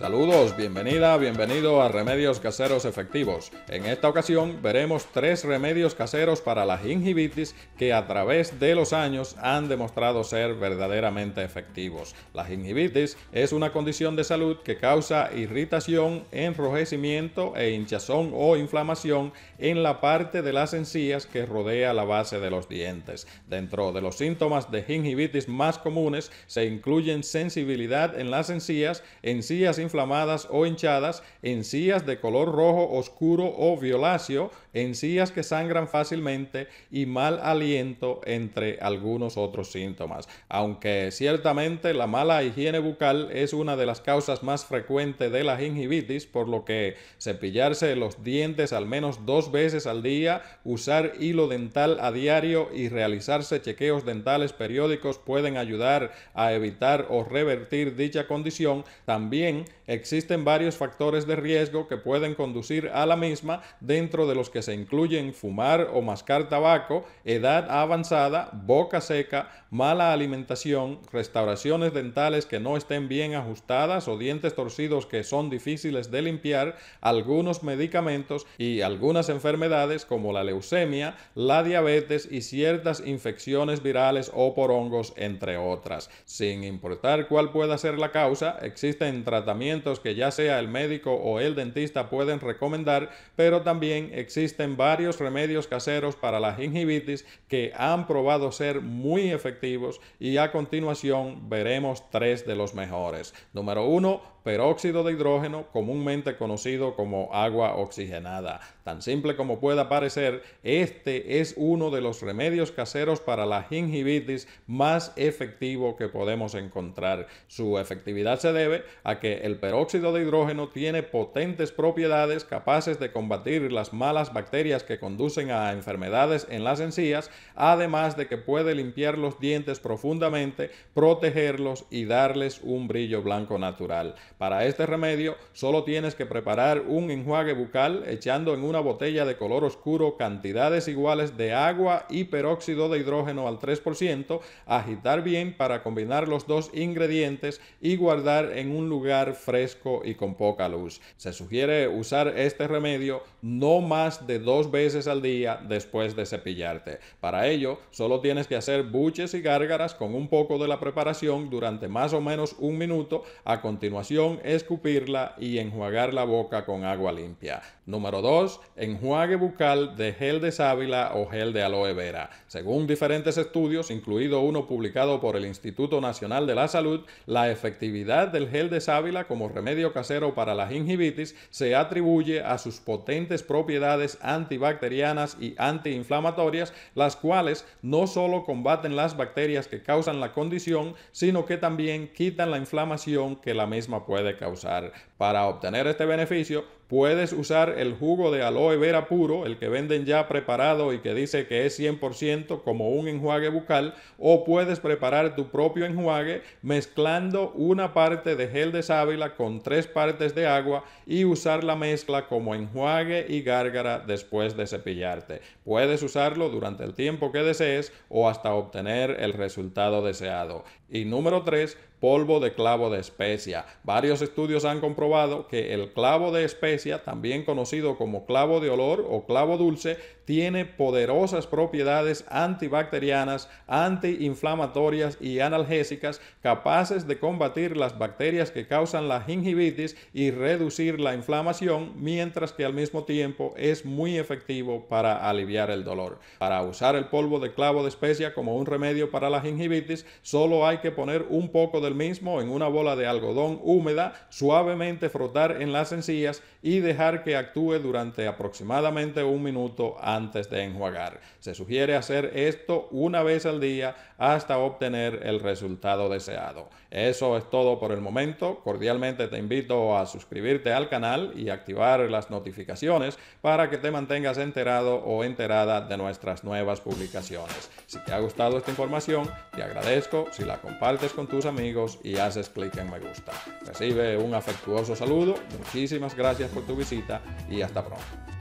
Saludos, bienvenida, bienvenido a Remedios Caseros Efectivos. En esta ocasión veremos tres remedios caseros para la gingivitis que a través de los años han demostrado ser verdaderamente efectivos. La gingivitis es una condición de salud que causa irritación, enrojecimiento e hinchazón o inflamación en la parte de las encías que rodea la base de los dientes. Dentro de los síntomas de gingivitis más comunes se incluyen sensibilidad en las encías, encías inflamadas, inflamadas o hinchadas, encías de color rojo oscuro o violáceo, encías que sangran fácilmente y mal aliento, entre algunos otros síntomas. Aunque ciertamente la mala higiene bucal es una de las causas más frecuentes de la gingivitis, por lo que cepillarse los dientes al menos dos veces al día, usar hilo dental a diario y realizarse chequeos dentales periódicos pueden ayudar a evitar o revertir dicha condición. También existen varios factores de riesgo que pueden conducir a la misma, dentro de los que se incluyen fumar o mascar tabaco, edad avanzada, boca seca, mala alimentación, restauraciones dentales que no estén bien ajustadas o dientes torcidos que son difíciles de limpiar, algunos medicamentos y algunas enfermedades como la leucemia, la diabetes y ciertas infecciones virales o por hongos, entre otras. Sin importar cuál pueda ser la causa, existen tratamientos que ya sea el médico o el dentista pueden recomendar, pero también existen varios remedios caseros para la gingivitis que han probado ser muy efectivos y a continuación veremos tres de los mejores. Número uno, peróxido de hidrógeno, comúnmente conocido como agua oxigenada. Tan simple como pueda parecer, este es uno de los remedios caseros para la gingivitis más efectivo que podemos encontrar. Su efectividad se debe a que el el peróxido de hidrógeno tiene potentes propiedades capaces de combatir las malas bacterias que conducen a enfermedades en las encías, además de que puede limpiar los dientes profundamente, protegerlos y darles un brillo blanco natural. Para este remedio solo tienes que preparar un enjuague bucal echando en una botella de color oscuro cantidades iguales de agua y peróxido de hidrógeno al 3%, agitar bien para combinar los dos ingredientes y guardar en un lugar fresco y con poca luz. Se sugiere usar este remedio no más de dos veces al día después de cepillarte. Para ello, solo tienes que hacer buches y gárgaras con un poco de la preparación durante más o menos un minuto. A continuación, escupirla y enjuagar la boca con agua limpia. Número 2. Enjuague bucal de gel de sábila o gel de aloe vera. Según diferentes estudios, incluido uno publicado por el Instituto Nacional de la Salud, la efectividad del gel de sábila como remedio casero para la gingivitis se atribuye a sus potentes propiedades antibacterianas y antiinflamatorias, las cuales no solo combaten las bacterias que causan la condición, sino que también quitan la inflamación que la misma puede causar. Para obtener este beneficio, puedes usar el jugo de aloe vera puro, el que venden ya preparado y que dice que es 100% como un enjuague bucal, o puedes preparar tu propio enjuague mezclando una parte de gel de sábila con tres partes de agua y usar la mezcla como enjuague y gárgara después de cepillarte. Puedes usarlo durante el tiempo que desees o hasta obtener el resultado deseado. Y número 3, polvo de clavo de especia. Varios estudios han comprobado que el clavo de especia, también conocido como clavo de olor o clavo dulce, tiene poderosas propiedades antibacterianas, antiinflamatorias y analgésicas capaces de combatir las bacterias que causan la gingivitis y reducir la inflamación, mientras que al mismo tiempo es muy efectivo para aliviar el dolor. Para usar el polvo de clavo de especia como un remedio para la gingivitis, solo hay que poner un poco de mismo en una bola de algodón húmeda, suavemente frotar en las encías y dejar que actúe durante aproximadamente un minuto antes de enjuagar. Se sugiere hacer esto una vez al día hasta obtener el resultado deseado. Eso es todo por el momento. Cordialmente te invito a suscribirte al canal y activar las notificaciones para que te mantengas enterado o enterada de nuestras nuevas publicaciones. Si te ha gustado esta información, te agradezco si la compartes con tus amigos y haces clic en me gusta. Recibe un afectuoso saludo, muchísimas gracias por tu visita y hasta pronto.